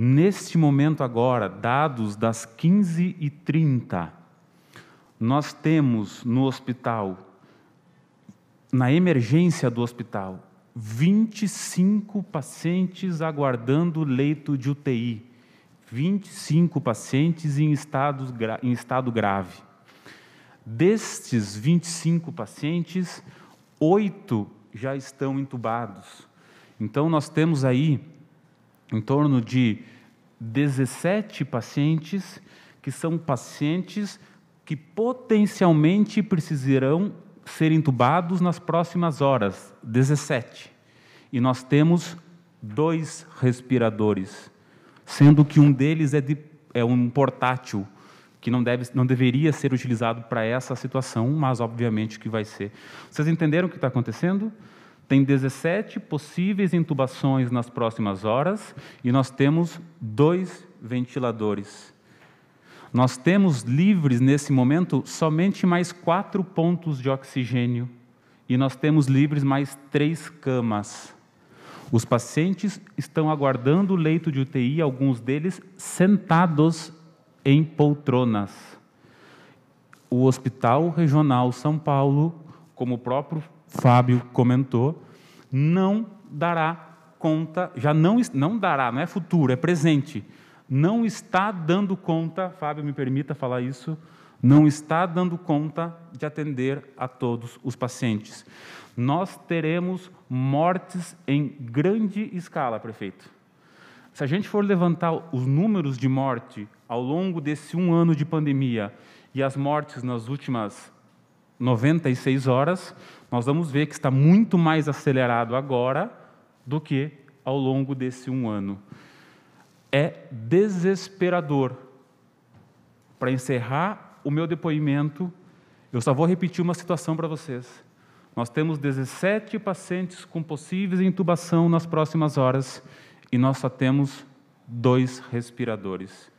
neste momento agora, dados das 15h30, nós temos no hospital, na emergência do hospital, 25 pacientes aguardando leito de UTI. 25 pacientes em, em estado grave. Destes 25 pacientes, oito já estão entubados. Então, nós temos aí em torno de 17 pacientes que são pacientes que potencialmente precisarão ser intubados nas próximas horas, 17. E nós temos dois respiradores, sendo que um deles é, de, é um portátil, que não, deve, não deveria ser utilizado para essa situação, mas obviamente que vai ser. Vocês entenderam o que está acontecendo? tem 17 possíveis intubações nas próximas horas e nós temos dois ventiladores. Nós temos livres nesse momento somente mais quatro pontos de oxigênio e nós temos livres mais três camas. Os pacientes estão aguardando o leito de UTI, alguns deles sentados em poltronas. O Hospital Regional São Paulo, como o próprio Fábio comentou, não dará conta, já não, não dará, não é futuro, é presente. Não está dando conta, Fábio, me permita falar isso, não está dando conta de atender a todos os pacientes. Nós teremos mortes em grande escala, prefeito. Se a gente for levantar os números de morte ao longo desse um ano de pandemia e as mortes nas últimas 96 horas, nós vamos ver que está muito mais acelerado agora do que ao longo desse um ano. É desesperador. Para encerrar o meu depoimento, eu só vou repetir uma situação para vocês. Nós temos 17 pacientes com possíveis intubação nas próximas horas e nós só temos dois respiradores.